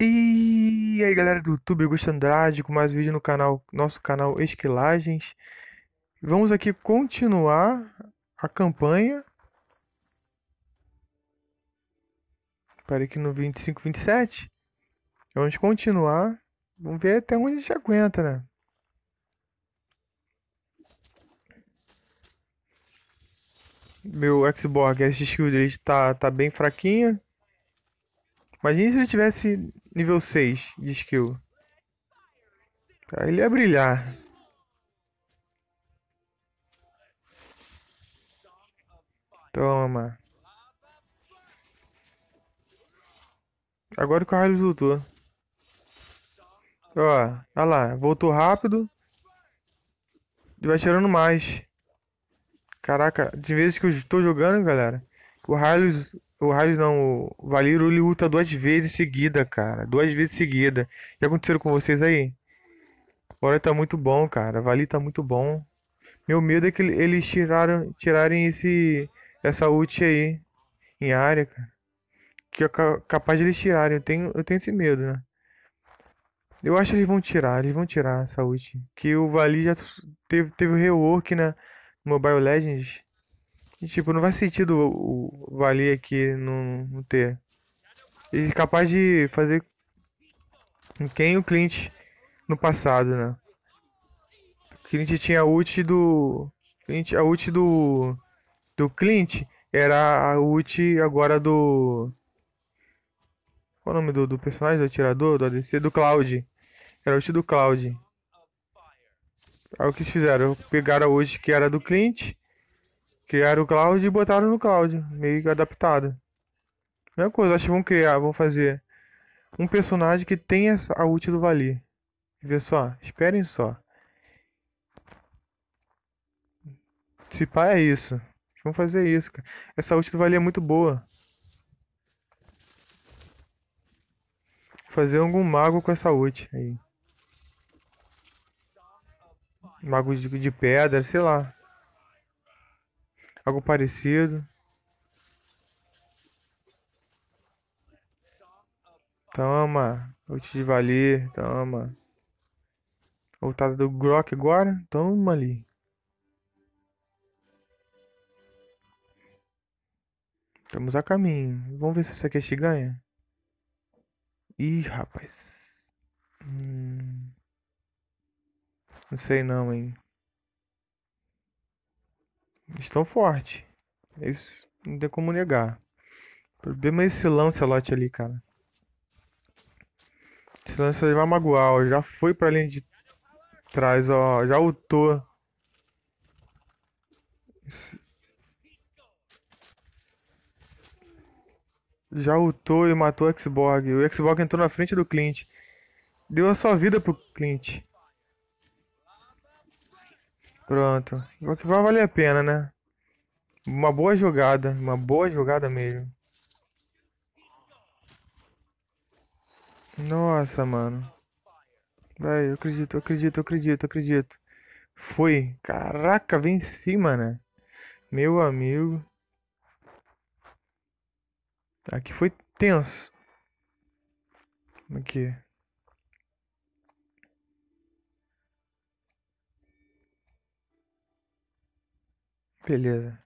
E aí galera do YouTube, Augusto Andrade com mais um vídeo no canal, nosso canal Esquilagens. Vamos aqui continuar a campanha. Parei aqui no 25, 27. Vamos continuar. Vamos ver até onde a gente aguenta, né? meu Xbox Edge skill dele tá, tá bem fraquinha. Imagina se ele tivesse nível 6 de skill. Aí ele ia brilhar. Toma. Agora o carro lutou. Ó, olha lá, voltou rápido. E vai tirando mais. Caraca, de vezes que eu estou jogando, galera, o Raios. O Raios não, o Valiro ele luta duas vezes seguida, cara. Duas vezes seguida. O que aconteceu com vocês aí? Agora tá muito bom, cara. Vali tá muito bom. Meu medo é que eles tiraram, tirarem esse, essa ult aí em área, cara. Que é capaz de eles tirarem. Eu tenho, eu tenho esse medo, né? Eu acho que eles vão tirar, eles vão tirar essa ult. Que o Vali já teve, teve o rework, né? Mobile Legends. E, tipo, não faz sentido o, o Vali aqui não, no ter. ele é capaz de fazer com quem o Clint no passado, né? O Clint tinha a ult do. Clint, a ult do. Do Clint era a ult agora do. Qual o nome do, do personagem, do atirador, do ADC? Do Cloud. Era a ult do Cloud. Aí o que fizeram? Pegaram hoje que era do cliente, criaram o cloud e botaram no cloud, meio que adaptado. Mesma coisa, acho que vão criar, vão fazer um personagem que tenha a ult do Vali. Vê só, esperem só. Se pá é isso. Vamos fazer isso, cara. Essa ult do Vali é muito boa. Fazer algum mago com essa ult aí mago de, de pedra, sei lá. Algo parecido. Toma. Ult de valer, toma. Voltada tá do Grok agora? Toma ali. Estamos a caminho. Vamos ver se essa quest ganha. Ih, rapaz. Hum. Não sei não, hein. Estão fortes. isso não tem como negar. O problema é esse Lancelot ali, cara. Esse Lancelot vai magoar, ó. Já foi pra linha de trás, ó. Já ultou. Já ultou e matou o Xbox. O Xbox entrou na frente do Clint. Deu a sua vida pro Clint. Pronto. O que vai valer a pena, né? Uma boa jogada. Uma boa jogada mesmo. Nossa, mano. Vai, eu acredito, eu acredito, eu acredito, eu acredito. Foi. Caraca, vem cima né Meu amigo. Aqui foi tenso. Aqui. Beleza.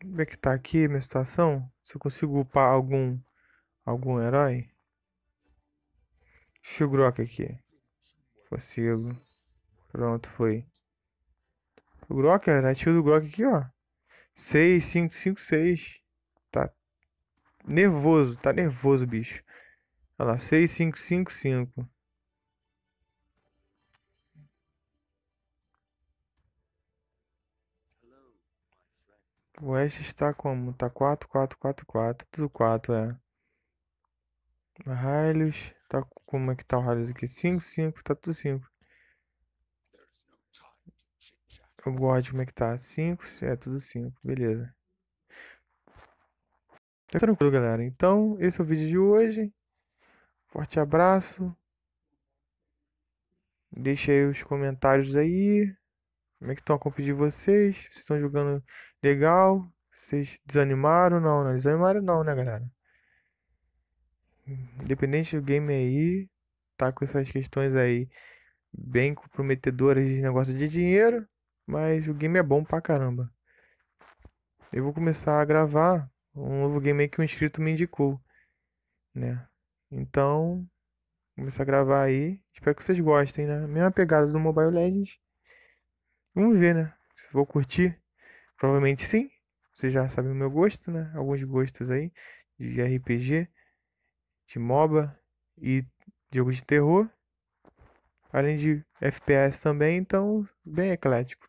Como é que tá aqui minha situação? Se eu consigo upar algum algum herói? Shigrock aqui. Consigo. Pronto, foi. O Grok, era ativo do Grok aqui, ó. 6, 5, 5, 6. Tá nervoso, tá nervoso, bicho. Olha lá, 6, 5, 5, 5. O Oeste está como? Tá 4, 4, 4, 4. Tudo 4, é. Raios. Tá, como é que tá o Raios aqui? 5, 5. Tá tudo 5. O God, como é que tá? 5. É, tudo 5. Beleza. Tá tranquilo, galera. Então, esse é o vídeo de hoje. Forte abraço. Deixa aí os comentários aí. Como é que estão a compra de vocês? Vocês estão jogando Legal. Vocês desanimaram? Não, não né? desanimaram não, né, galera? Independente do game aí, tá com essas questões aí bem comprometedoras de negócio de dinheiro, mas o game é bom pra caramba. Eu vou começar a gravar um novo game aí que um inscrito me indicou, né? Então, vou começar a gravar aí. Espero que vocês gostem, né? Mesma pegada do Mobile Legends. Vamos ver, né? Se vou curtir. Provavelmente sim. Vocês já sabem o meu gosto, né? Alguns gostos aí de RPG, de MOBA e jogos de terror. Além de FPS também, então bem eclético.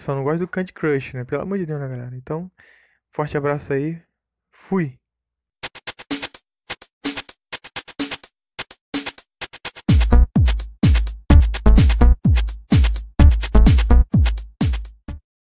Só não gosto do Candy Crush, né? Pelo amor de Deus, né, galera? Então, forte abraço aí. Fui!